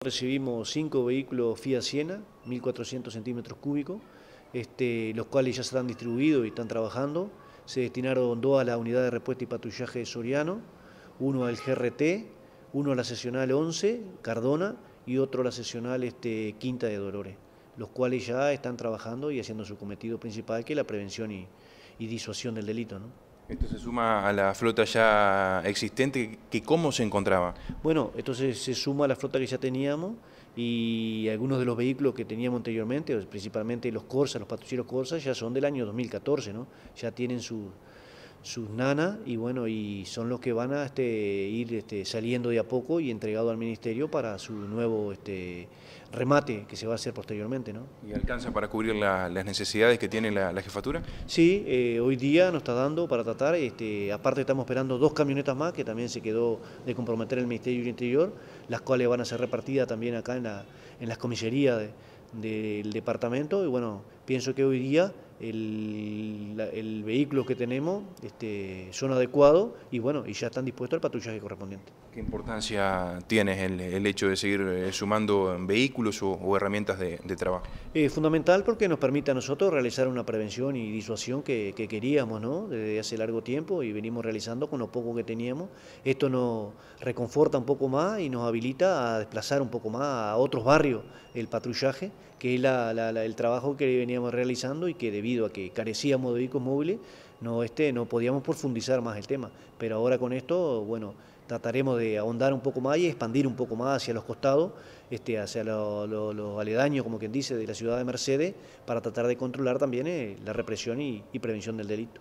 Recibimos cinco vehículos FIA Siena, 1.400 centímetros cúbicos, este, los cuales ya se han distribuido y están trabajando. Se destinaron dos a la unidad de respuesta y patrullaje de Soriano, uno al GRT, uno a la sesional 11, Cardona, y otro a la sesional este, Quinta de Dolores, los cuales ya están trabajando y haciendo su cometido principal, que es la prevención y, y disuasión del delito. ¿no? Esto se suma a la flota ya existente, que cómo se encontraba. Bueno, entonces se suma a la flota que ya teníamos y algunos de los vehículos que teníamos anteriormente, principalmente los Corsa, los patrulleros corsas ya son del año 2014, ¿no? Ya tienen su, sus nanas y bueno, y son los que van a este, ir este, saliendo de a poco y entregado al ministerio para su nuevo este, remate que se va a hacer posteriormente. ¿no? ¿Y alcanza para cubrir las necesidades que tiene la, jefatura? Sí, eh, hoy día nos está dando para tratar, este, aparte estamos esperando dos camionetas más que también se quedó de comprometer el Ministerio del Interior, las cuales van a ser repartidas también acá en, la, en las comisarías del departamento y bueno, pienso que hoy día el, vehículo que tenemos este, son adecuados y bueno, y ya están dispuestos al patrullaje correspondiente. ¿Qué importancia tiene el, hecho de seguir eh, sumando vehículos o, herramientas de, trabajo? Es fundamental porque nos permite a nosotros realizar una prevención y disuasión que, queríamos ¿no? desde hace largo tiempo y venimos realizando con lo poco que teníamos. Esto nos reconforta un poco más y nos habilita a desplazar un poco más a otros barrios el patrullaje, que es el trabajo que veníamos realizando y que debía debido a que carecíamos de vehículos móviles, no, este, no podíamos profundizar más el tema. Pero ahora con esto, bueno, trataremos de ahondar un poco más y expandir un poco más hacia los costados, este, hacia los aledaños, como quien dice, de la ciudad de Mercedes, para tratar de controlar también eh, la represión y prevención del delito.